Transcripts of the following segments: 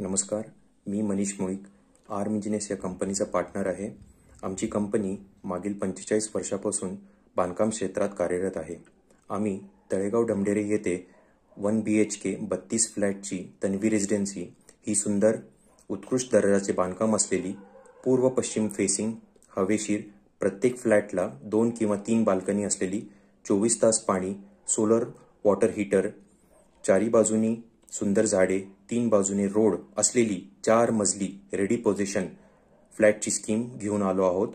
नमस्कार मी Manish Mulik Arm engineers या कंपनीचा पार्टनर आहे आमची कंपनी मागील पंचेचाळीस वर्षापासून बांधकाम क्षेत्रात कार्यरत आहे आम्ही तळेगाव ढमढेरे येथे वन बी एच के बत्तीस फ्लॅटची तन्वी रेसिडेन्सी ही सुंदर उत्कृष्ट दर्जाचे बांधकाम असलेली पूर्व पश्चिम फेसिंग हवेशीर प्रत्येक फ्लॅटला दोन किंवा तीन बाल्कनी असलेली चोवीस तास पाणी सोलर वॉटर हीटर चारी बाजूनी सुंदर झाडे तीन बाजूने रोड असलेली चार मजली रेडी पोझिशन फ्लॅटची स्कीम घेऊन आलो आहोत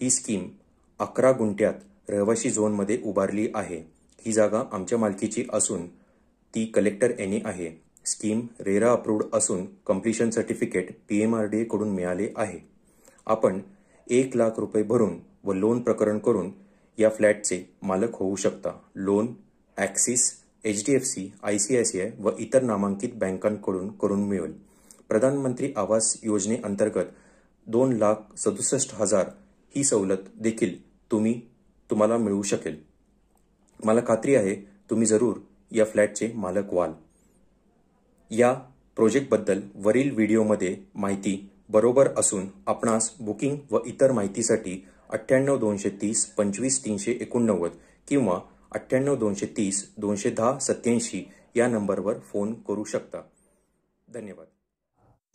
ही स्कीम अकरा गुंट्यात रहिवाशी झोनमध्ये उभारली आहे ही जागा आमच्या मालकीची असून ती कलेक्टर एनी आहे स्कीम रेरा अप्रूव्ड असून completion certificate P M R D मिळाले आहे आपण एक लाख रुपये भरून व लोन प्रकरण करून या फ्लॅटचे मालक होऊ शकता loan Axis H D F C I C I C I व इतर नामांकित बँकांकडून करून मिळेल प्रधानमंत्री आवास योजनेअंतर्गत दोन लाख सदुसष्ट हजार ही सवलत देखील तुम्ही तुम्हाला मिळू शकेल मला खात्री आहे तुम्ही जरूर या फ्लॅटचे मालक व्हाल या प्रोजेक्टबद्दल वरील व्हिडिओमध्ये माहिती बरोबर असून आपणास बुकिंग व इतर माहितीसाठी अठ्ठ्याण्णव दोनशे तीस पंचवीस तीनशे एकोणनव्वद किंवा अठ्ठ्याण्णव दोनशे तीस दोनशे दहा सत्याऐंशी या नंबरवर फोन करू शकता धन्यवाद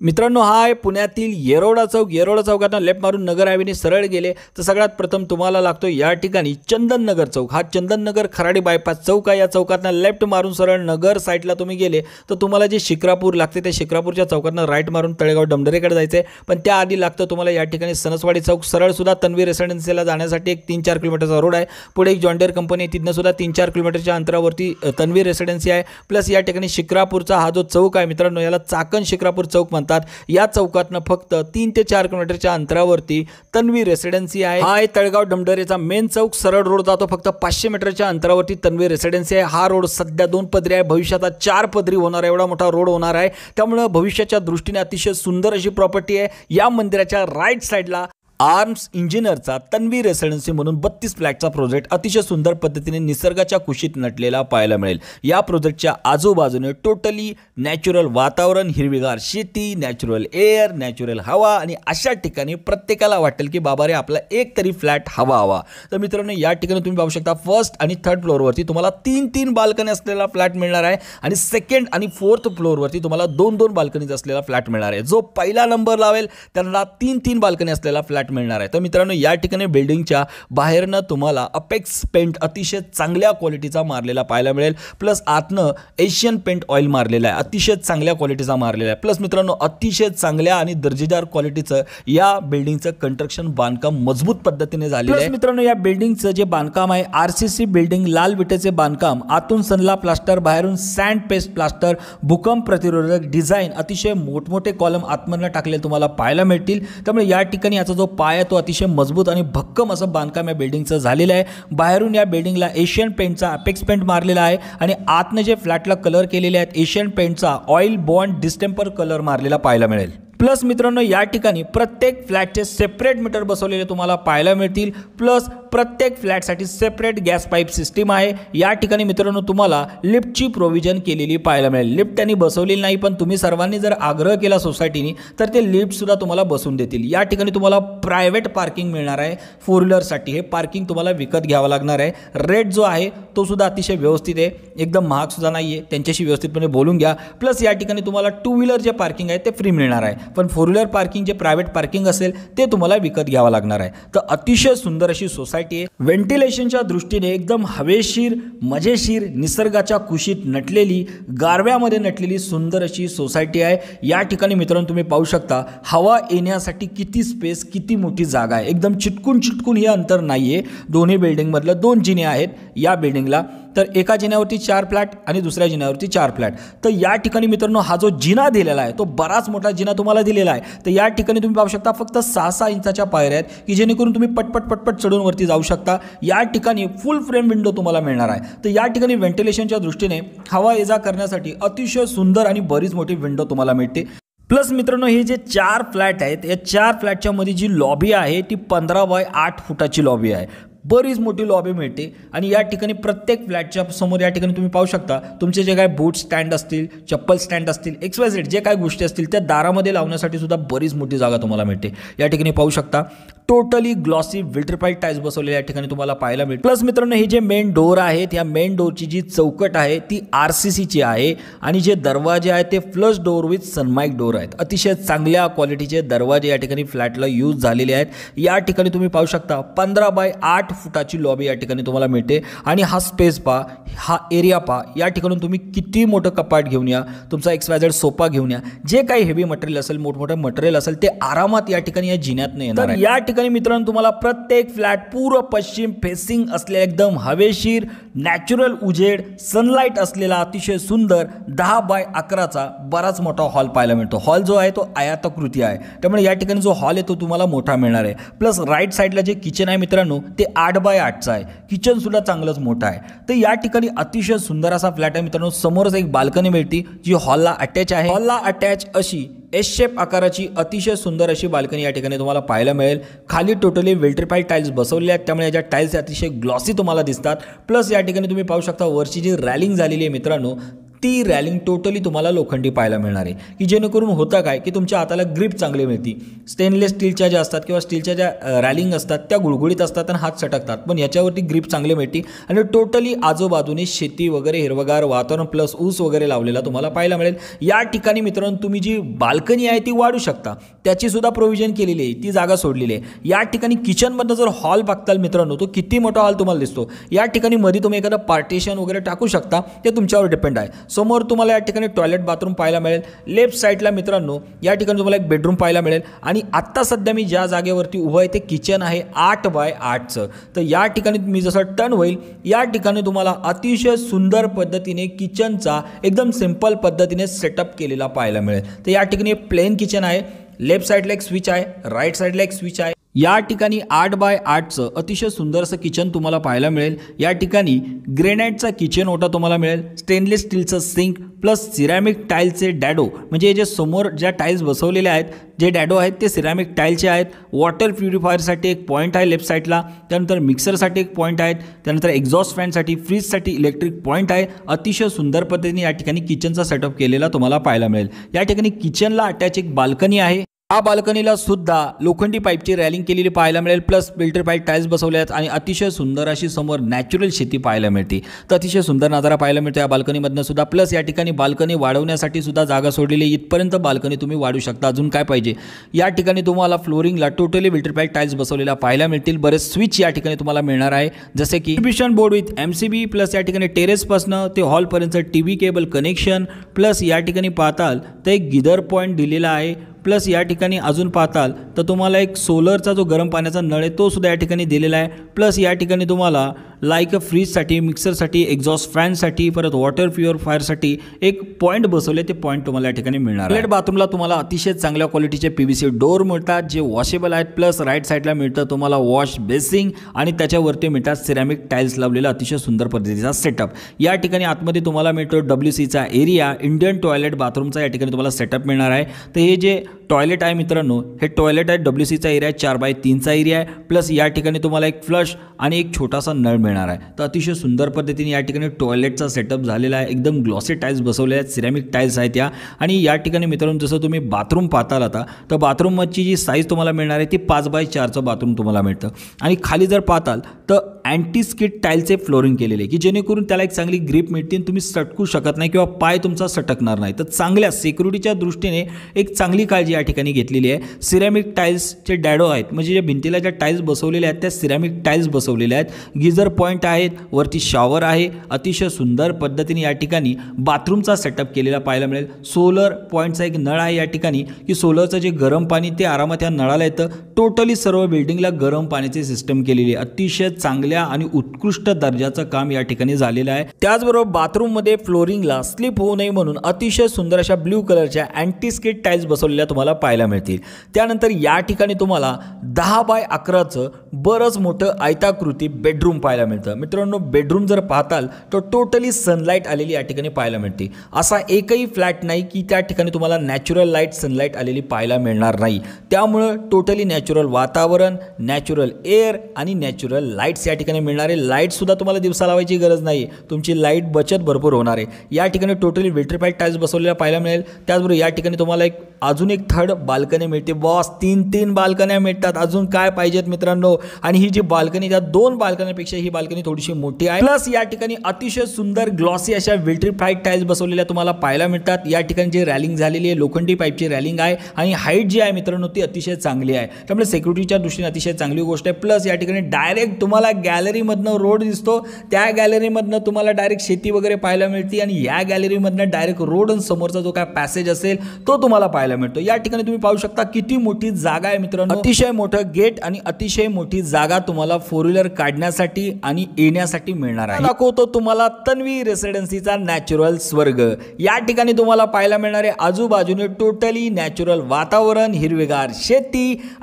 मित्रांनो हा आहे पुण्यातील येरोडा चौक येरोडा चौकातून लेफ्ट मारून नगर हायवेने सरळ गेले तर सगळ्यात प्रथम तुम्हाला लागतो या ठिकाणी चंदननगर चौक हा चंदननगर खराडी बायपास चौक आहे या चौकातनं लेफ्ट मारून सरळ नगर साईडला तुम्ही गेले तर तुम्हाला जे शिक्रापूर लागते त्या शिक्रापूरच्या चौकातून राईट मारून तळेगाव डमडरेकडे जायचं आहे पण त्याआधी लागतं तुम्हाला या ठिकाणी सनसवाडी चौक सरळसुद्धा तन्वी रेसिडेन्सीला जाण्यासाठी एक तीन चार किलोमीटरचा रोड आहे पुढे एक जॉन्डेर कंपनी आहे तिथनंसुद्धा तीन चार किलोमीटरच्या अंतरावरती तन्वी रेसिडेन्सी आहे प्लस या ठिकाणी शिक्रापूरचा हा जो चौक आहे मित्रांनो याला चाकण शिक्रापूर चौक म्हणतात या चौकातनं फक्त तीन ते चार किलोमीटरच्या अंतरावरती तन्वी रेसिडेन्सी आहे हा तळगाव डमडरेचा मेन चौक सरळ रोड जातो फक्त पाचशे मीटरच्या अंतरावरती तन्वी रेसिडेन्सी आहे हा रोड सध्या दोन पदरी आहे भविष्यात चार पदरी होणार आहे एवढा मोठा रोड होणार आहे त्यामुळं भविष्याच्या दृष्टीने अतिशय सुंदर अशी प्रॉपर्टी आहे या मंदिराच्या राईट साईडला आर्म्स इंजिनियरचा तन्वी रेसिडेन्सी म्हणून बत्तीस फ्लॅटचा प्रोजेक्ट अतिशय सुंदर पद्धतीने निसर्गाच्या कुशीत नटलेला पाहायला मिळेल या प्रोजेक्टच्या आजूबाजूने टोटली नॅचरल वातावरण हिरवीगार शेती नॅचरल एअर नॅचरल हवा आणि अशा ठिकाणी प्रत्येकाला वाटेल की बाबा रे आपला एक तरी फ्लॅट हवा हवा तर मित्रांनो या ठिकाणी तुम्ही पाहू शकता फर्स्ट आणि थर्ड फ्लोअरवरती तुम्हाला तीन तीन बाल्कनी असलेला फ्लॅट मिळणार आहे आणि सेकंड आणि फोर्थ फ्लोअरवरती तुम्हाला दोन दोन बाल्कनीज असलेला फ्लॅट मिळणार आहे जो पहिला नंबर लावेल त्यांना तीन तीन बाल्कनी असलेला फ्लॅट मिळणार आहे तर मित्रांनो या ठिकाणी बिल्डिंगच्या बाहेरनं तुम्हाला अपेक्स पेंट अतिशय चांगल्या क्वालिटीचा मारलेला पाहायला मिळेल प्लस आतनं एशियन पेंट ऑइल मारलेला आहे अतिशय चांगल्या क्वालिटीचा मारलेला आहे प्लस मित्रांनो अतिशय चांगल्या आणि दर्जेदार क्वालिटीचं या बिल्डिंगचं कंस्ट्रक्शन बांधकाम मजबूत पद्धतीने झालेलं आहे मित्रांनो या बिल्डिंगचं जे बांधकाम आहे आर बिल्डिंग लाल विटेचे बांधकाम आतून सनला प्लास्टर बाहेरून सँड पेस्ट प्लास्टर भूकंप प्रतिरोधक डिझाईन अतिशय मोठमोठे कॉलम आतमधनं टाकले तुम्हाला पाहायला मिळतील त्यामुळे या ठिकाणी याचा जो पाय तो अतिशय मजबूत आणि भक्कम असं बांधकाम या बिल्डिंगचं झालेलं आहे बाहेरून या बिल्डिंगला एशियन पेंटचा अपेक्स पेंट मारलेला आहे आणि आतनं जे फ्लॅटला कलर केलेले आहेत एशियन पेंटचा ऑइल बॉन्ड डिस्टेम्पर कलर मारलेला पाहायला मिळेल प्लस मित्रांनो या ठिकाणी प्रत्येक फ्लॅटचे सेपरेट मीटर बसवलेले तुम्हाला पाहायला मिळतील प्लस प्रत्येक फ्लॅटसाठी सेपरेट गॅस पाईप सिस्टीम आहे या ठिकाणी मित्रांनो तुम्हाला लिफ्टची प्रोव्हिजन केलेली पाहायला मिळेल लिफ्ट त्यांनी बसवलेली नाही पण तुम्ही सर्वांनी जर आग्रह केला सोसायटीनी तर ते लिफ्टसुद्धा तुम्हाला बसून देतील या ठिकाणी तुम्हाला प्रायव्हेट पार्किंग मिळणार आहे फोर व्हीलरसाठी हे पार्किंग तुम्हाला विकत घ्यावं लागणार आहे रेट जो आहे तो सुद्धा अतिशय व्यवस्थित आहे एकदम महागसुद्धा नाही आहे त्यांच्याशी व्यवस्थितपणे बोलून घ्या प्लस या ठिकाणी तुम्हाला टू व्हीलर जे पार्किंग आहे ते फ्री मिळणार आहे पण फोर व्हीलर पार्किंग जे प्रायव्हेट पार्किंग असेल ते तुम्हाला विकत घ्यावं लागणार आहे तर अतिशय सुंदर अशी सोसायटी वेंटिलेशनच्या दृष्टीने एकदम हवेशीर मजेशीर निसर्गाच्या कुशीत नटलेली गारव्यामध्ये नटलेली सुंदर अशी सोसायटी आहे या ठिकाणी मित्रांनो तुम्ही पाहू शकता हवा येण्यासाठी किती स्पेस किती मोठी जागा आहे एकदम चिटकून चिटकून हे अंतर नाही आहे दोन्ही बिल्डिंगमधलं दोन जिने आहेत या बिल्डिंगला तर एका जिन्यावरती चार फ्लॅट आणि दुसऱ्या जिन्यावरती चार फ्लॅट तर या ठिकाणी मित्रांनो हा जो जिना दिलेला आहे तो बराच मोठा जिना तुम्हाला दिलेला आहे तर या ठिकाणी तुम्ही पाहू शकता फक्त सहा सहा इंचाच्या पायऱ्या आहेत की जेणेकरून तुम्ही पटपट पटपट चढून वरती जाऊ शकता या ठिकाणी फुल फ्रेम विंडो तुम्हाला मिळणार आहे तर या ठिकाणी व्हेंटिलेशनच्या दृष्टीने हवा येजा करण्यासाठी अतिशय सुंदर आणि बरीच मोठी विंडो तुम्हाला मिळते प्लस मित्रांनो हे जे चार फ्लॅट आहेत या चार फ्लॅटच्या मध्ये जी लॉबी आहे ती पंधरा बाय आठ फुटाची लॉबी आहे बरीच मोठी लॉबी मिळते आणि या ठिकाणी प्रत्येक फ्लॅटच्या समोर या ठिकाणी तुम्ही पाहू शकता तुमचे जे काय बूट स्टँड असतील चप्पल स्टँड असतील एक्सवायझेड जे काय गोष्टी असतील त्या दारामध्ये लावण्यासाठी सुद्धा बरीच मोठी जागा तुम्हाला मिळते या ठिकाणी पाहू शकता टोटली ग्लॉसी विल्ट्रिफाईड टाईल्स बसवलेल्या या ठिकाणी तुम्हाला पाहायला मिळते प्लस मित्रांनो हे जे मेन डोर आहेत या मेन डोरची जी चौकट आहे ती आर सी सीची आहे आणि जे दरवाजे आहेत ते flush door with sunmica door आहेत अतिशय चांगल्या क्वालिटीचे दरवाजे या ठिकाणी फ्लॅटला यूज झालेले आहेत या ठिकाणी तुम्ही पाहू शकता पंधरा बाय आठ आठ फुटाची लॉबी या ठिकाणी तुम्हाला मिळते आणि हा स्पेस पा हा एरिया पा या ठिकाणून तुम्ही किती मोठं कपाट घेऊन या तुमचा एक्सवायझेड सोपा घेऊन या जे काही हेवी मटेरियल असेल मोठमोठं मटेरियल असेल ते आरामात या ठिकाणी या जिन्यात नाही येणार या ठिकाणी मित्रांनो तुम्हाला प्रत्येक फ्लॅट पूर्व पश्चिम फेसिंग असलेला एकदम हवेशीर नॅचरल उजेड सनलाइट असलेला अतिशय सुंदर दहा बाय अकराचा बराच मोठा हॉल पाहायला मिळतो हॉल जो आहे तो आयातकृती आहे त्यामुळे या ठिकाणी जो हॉल आहे तो तुम्हाला मोठा मिळणार आहे प्लस राईट साईडला जे किचन आहे मित्रांनो ते आठ बाय आठचा आहे किचनसुद्धा चांगलंच मोठं आहे तर या ठिकाणी अतिशय सुंदर असा फ्लॅट आहे मित्रांनो समोरच एक बाल्कनी मिळते जी हॉलला अटॅच आहे हॉलला अटॅच अशी एस शेप आकाराची अतिशय सुंदर अशी बाल्कनी या ठिकाणी तुम्हाला पाहायला मिळेल खाली टोटली विल्ट्रिफाईड टाईल्स बसवले आहेत त्यामुळे याच्या टाईल्स अतिशय ग्लॉसी तुम्हाला दिसतात प्लस या ठिकाणी तुम्ही पाहू शकता वरची जी रॅलिंग झालेली आहे मित्रांनो ती रॅलिंग टोटली तुम्हाला लोखंडी पाहायला मिळणार आहे की जेणेकरून होता काय की तुमच्या हाताला ग्रीप चांगली मिळते स्टेनलेस स्टीलच्या ज्या असतात किंवा स्टीलच्या ज्या रॅलिंग असतात त्या गुळगुळीत असतात आणि हात सटकतात पण याच्यावरती ग्रीप चांगली मिळते आणि टोटली आजूबाजूने शेती वगैरे हिरवगार वातावरण प्लस ऊस वगैरे लावलेला तुम्हाला पाहायला मिळेल या ठिकाणी मित्रांनो तुम्ही जी बाल्कनी आहे ती वाढू शकता त्याची सुद्धा प्रोव्हिजन केलेली आहे ती जागा सोडलेली आहे या ठिकाणी किचनमधनं जर हॉल बघताल मित्रांनो तो किती मोठा हॉल तुम्हाला दिसतो या ठिकाणी मध्ये तुम्ही एखादा पार्टिशन वगैरे टाकू शकता ते तुमच्यावर डिपेंड आहे समोर तुम्हाला या ठिकाणी टॉयलेट बाथरूम पाहायला मिळेल लेफ्ट साईडला मित्रांनो या ठिकाणी तुम्हाला एक बेडरूम पाहायला मिळेल आणि आत्ता सध्या मी ज्या जागेवरती उभं आहे ते किचन आहे आठ बाय आठचं तर या ठिकाणी मी जसं टर्न होईल या ठिकाणी तुम्हाला अतिशय सुंदर पद्धतीने किचनचा एकदम सिंपल पद्धतीने सेटअप केलेला पाहायला मिळेल तर या ठिकाणी प्लेन किचन आहे लेफ्ट साईडला एक स्विच आहे राईट साईडला एक स्विच आहे या ठिकाणी आठ बाय आठचं अतिशय सुंदरसं किचन तुम्हाला पाहायला मिळेल या ठिकाणी ग्रेनाईटचा किचन ओटा तुम्हाला मिळेल स्टेनलेस स्टीलचं सिंक प्लस सिरॅमिक टाईलचे डॅडो म्हणजे जे समोर ज्या टाईल्स बसवलेल्या आहेत जे डॅडो आहेत ते सिरॅमिक टाईलचे आहेत वॉटर प्युरिफायरसाठी एक पॉईंट आहे लेफ्ट साईडला त्यानंतर मिक्सरसाठी एक पॉईंट आहे त्यानंतर एक्झॉस्ट फॅनसाठी फ्रीजसाठी इलेक्ट्रिक पॉईंट आहे अतिशय सुंदर पद्धतीने या ठिकाणी किचनचा सेटअप केलेला तुम्हाला पाहायला मिळेल या ठिकाणी किचनला अटॅच एक बाल्कनी आहे हा बाल्कनीला सुद्धा लोखंडी पाईपची रॅलिंग केलेली पाहायला मिळेल प्लस फिल्टर पाईप टाईल्स बसवले आहेत आणि अतिशय सुंदर अशी समोर नॅचरल शेती पाहायला मिळते तर अतिशय सुंदर नजारा पाहायला मिळतो या बाल्कनीमधनं सुद्धा प्लस या ठिकाणी बाल्कनी वाढवण्यासाठी सुद्धा जागा सोडलेली इथपर्यंत बाल्कनी तुम्ही वाढू शकता अजून काय पाहिजे या ठिकाणी तुम्हाला फ्लोरिंगला टोटली फिल्टर पाईप टाईल्स बसवलेला पाहायला मिळतील बरेच स्विच या ठिकाणी तुम्हाला मिळणार आहे जसे की distribution board with M C B plus या ठिकाणी टेरेसपासनं ते हॉलपर्यंत T V cable connection plus या ठिकाणी पाहताल तर एक गिदर पॉईंट दिलेला आहे प्लस या ठिकाणी अजून पाहताल तर तुम्हाला एक सोलरचा जो गरम पाण्याचा नळ आहे तो सुद्धा या ठिकाणी दिलेला आहे प्लस या ठिकाणी तुम्हाला लाईक फ्रीजसाठी मिक्सरसाठी एक्झॉस्ट फॅनसाठी परत वॉटर प्युअरफायरसाठी एक पॉईंट बसवले ते पॉईंट तुम्हाला या ठिकाणी मिळणार प्लेट बाथरूमला तुम्हाला अतिशय चांगल्या क्वालिटीचे पी व्ही सी डोर मिळतात जे वॉशेबल आहेत प्लस राईट साईडला मिळतं तुम्हाला वॉश बेसिंग आणि त्याच्यावरती मिळतात सिरॅमिक टाईल्स लावलेला अतिशय सुंदर पद्धतीचा सेटअप या ठिकाणी आतमध्ये तुम्हाला मिळतो डब्ल्यू सीचा एरिया इंडियन टॉयलेट बाथरूमचा या ठिकाणी तुम्हाला सेटअप मिळणार आहे तर हे जे टॉयलेट आहे मित्रांनो हे टॉयलेट आहे डब्ल्यू सीचा एरिया चार बाय तीनचा एरिया आहे प्लस या ठिकाणी तुम्हाला एक फ्लश आणि एक छोटासा नळ मिळतो मिळणार आहे तर अतिशय सुंदर पद्धतीने या ठिकाणी टॉयलेटचा सेटअप झालेला आहे एकदम ग्लॉसी टाईल्स बसवले आहेत सिरॅमिक टाईल्स आहेत या आणि या ठिकाणी मित्रांनो जसं तुम्ही बाथरूम पाहताल आता तर बाथरूमची जी साईज तुम्हाला मिळणार आहे ती पाच बाय चारचं बाथरूम तुम्हाला मिळतं आणि खाली जर पाहताल तर अँटी स्किट टाईलचे फ्लोरिंग केलेले की जेणेकरून त्याला एक चांगली ग्रीप मिळते आणि तुम्ही सटकू शकत नाही किंवा पाय तुमचा सटकणार नाही तर चांगल्या सिक्युरिटीच्या दृष्टीने एक चांगली काळजी या ठिकाणी घेतलेली आहे सिरॅमिक टाईल्सचे डॅडो आहेत म्हणजे ज्या भिंतीला ज्या टाईल्स बसवलेल्या आहेत त्या सिरॅमिक टाईल्स बसवलेल्या आहेत गिझर पॉईंट आहेत वरती शॉवर आहे अतिशय सुंदर पद्धतीने या ठिकाणी बाथरूमचा सेटअप केलेला पाहायला मिळेल सोलर पॉईंटचा एक नळ आहे या ठिकाणी की सोलरचं जे गरम पाणी ते आरामात या नळाला येतं टोटली सर्व बिल्डिंगला गरम पाण्याची सिस्टम केलेली आहे अतिशय चांगल्या चांगल्या आणि उत्कृष्ट दर्जाचं काम या ठिकाणी झालेलं आहे त्याचबरोबर बाथरूम मध्ये फ्लोरिंगला स्लिप होऊ नये म्हणून अतिशय सुंदर अशा ब्ल्यू कलरच्या अँटी टाइल्स टाईल्स बसवलेल्या तुम्हाला पाहायला मिळतील त्यानंतर या ठिकाणी तुम्हाला दहा बाय अकराचं बरंच मोठं आयताकृती बेडरूम पाहायला मिळतं मित्रांनो बेडरूम जर पाहताल तर टोटली सनलाईट आलेली या ठिकाणी पाहायला मिळते असा एकही फ्लॅट नाही की त्या ठिकाणी तुम्हाला नॅचरल लाईट सनलाईट आलेली पाहायला मिळणार नाही त्यामुळं टोटली नॅचरल वातावरण नॅचरल एअर आणि नॅचरल लाईट्स या ठिकाणी मिळणारे लाईटसुद्धा तुम्हाला दिवसा लावायची गरज नाही तुमची लाईट बचत भरपूर होणार आहे या ठिकाणी टोटली विट्रीफाईड टाईल्स बसवलेला पाहायला मिळेल त्याचबरोबर या ठिकाणी तुम्हाला एक अजून एक थर्ड बाल्कनी मिळते बॉस तीन तीन बाल्कन्या मिळतात अजून काय पाहिजेत मित्रांनो आणि ही जी बाल्कनी त्या दोन बाल्कन्यापेक्षा ही बाल्कनी थोडीशी मोठी आहे प्लस या ठिकाणी अतिशय सुंदर ग्लॉसी अशा विल्ट्रीफाईड टाईल्स बसवलेल्या तुम्हाला पाहायला मिळतात या ठिकाणी जी रॅलिंग झालेली आहे लोखंडी पाईपची रॅलिंग आहे आणि हाईट जी आहे मित्रांनो ती अतिशय चांगली आहे त्यामुळे सिक्युरिटीच्या दृष्टीने अतिशय चांगली गोष्ट आहे प्लस या ठिकाणी डायरेक्ट तुम्हाला गॅस गॅलरीमधनं रोड दिसतो त्या गॅलरीमधनं तुम्हाला डायरेक्ट शेती वगैरे पाहायला मिळते आणि या गॅलरीमधनं डायरेक्ट रोड समोरचा जो काय पॅसेज असेल तो तुम्हाला पाहायला मिळतो या ठिकाणी तुम्ही पाहू शकता किती मोठी जागा आहे मित्रांनो अतिशय मोठं गेट आणि अतिशय मोठी जागा तुम्हाला फोर व्हीलर काढण्यासाठी आणि येण्यासाठी मिळणार आहे दाखवतो तुम्हाला तन्वी रेसिडेन्सीचा नॅचरल स्वर्ग या ठिकाणी तुम्हाला पाहायला मिळणारे आजूबाजूने टोटली नॅचरल वातावरण हिरवेगार शेती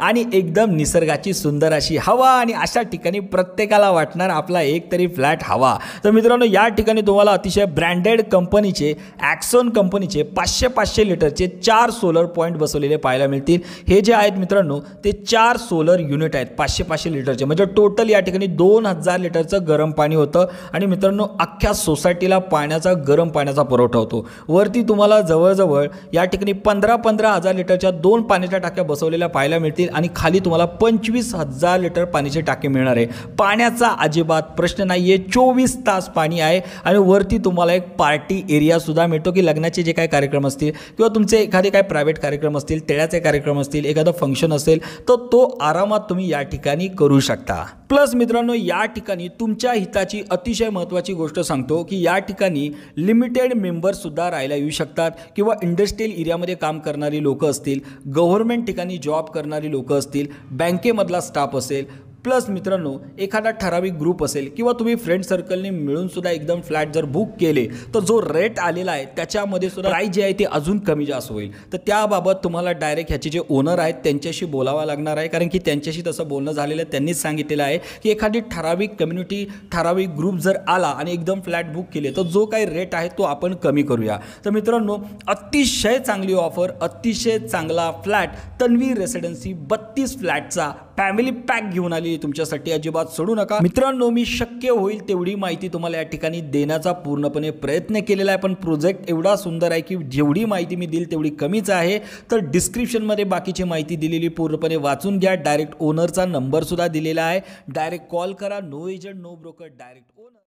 आणि एकदम निसर्गाची सुंदर अशी हवा आणि अशा ठिकाणी प्रत्येकाला प्रत्येकाला वाटणार आपला एक तरी फ्लॅट हवा तर मित्रांनो या ठिकाणी तुम्हाला अतिशय ब्रँडेड कंपनीचे ॲक्सॉन कंपनीचे पाचशे पाचशे लिटरचे चार सोलर पॉईंट बसवलेले पाहायला मिळतील हे जे आहेत मित्रांनो ते चार सोलर युनिट आहेत पाचशे पाचशे लिटरचे म्हणजे टोटल या ठिकाणी दोन हजार लिटरचं गरम पाणी होतं आणि मित्रांनो अख्ख्या सोसायटीला पाण्याचा गरम पाण्याचा पुरवठा होतो वरती तुम्हाला जवळजवळ या ठिकाणी पंधरा पंधरा हजार लिटरच्या दोन पाण्याच्या टाक्या बसवलेल्या पाहायला मिळतील आणि खाली तुम्हाला पंचवीस हजार लिटर पाण्याची टाकी मिळणार आहे पाण्या पाण्याचा अजिबात प्रश्न नाही आहे चोवीस तास पाणी आहे आणि वरती तुम्हाला एक पार्टी एरियासुद्धा मिळतो की लग्नाचे जे काही कार्यक्रम असतील किंवा तुमचे एखादे काय प्रायव्हेट कार्यक्रम असतील तेळ्याचे कार्यक्रम असतील एखादं फंक्शन असेल तर तो आरामात तुम्ही या ठिकाणी करू शकता प्लस मित्रांनो या ठिकाणी तुमच्या हिताची अतिशय महत्त्वाची गोष्ट सांगतो की या ठिकाणी लिमिटेड सुद्धा राहायला येऊ शकतात किंवा इंडस्ट्रीयल एरियामध्ये काम करणारी लोकं असतील गव्हर्नमेंट ठिकाणी जॉब करणारी लोकं असतील बँकेमधला स्टाफ असेल प्लस मित्रांनो एखादा ठराविक ग्रुप असेल किंवा तुम्ही फ्रेंड सर्कलने मिळूनसुद्धा एकदम फ्लॅट जर बुक केले तर जो रेट आलेला आहे त्याच्यामध्ये सुद्धा प्राईज जी आहे ती अजून कमी जास्त होईल तर त्याबाबत तुम्हाला डायरेक्ट ह्याचे जे ओनर आहेत त्यांच्याशी बोलावं लागणार आहे कारण की त्यांच्याशी तसं बोलणं झालेलं आहे त्यांनीच सांगितलेलं आहे की एखादी ठराविक कम्युनिटी ठराविक ग्रुप जर आला आणि एकदम फ्लॅट बुक केले तर जो काही रेट आहे तो आपण कमी करूया तर मित्रांनो अतिशय चांगली ऑफर अतिशय चांगला फ्लॅट तन्वी रेसिडेन्सी बत्तीस फ्लॅटचा फॅमिली पॅक घेऊन आलेली तुमच्यासाठी अजिबात सोडू नका मित्रांनो मी शक्य होईल तेवढी माहिती तुम्हाला या ठिकाणी देण्याचा पूर्णपणे प्रयत्न केलेला आहे पण प्रोजेक्ट एवढा सुंदर आहे की जेवढी माहिती मी देईल तेवढी कमीच आहे तर डिस्क्रिप्शनमध्ये बाकीची माहिती दिलेली पूर्णपणे वाचून घ्या डायरेक्ट ओनरचा नंबरसुद्धा दिलेला आहे डायरेक्ट कॉल करा no agent no broker direct owner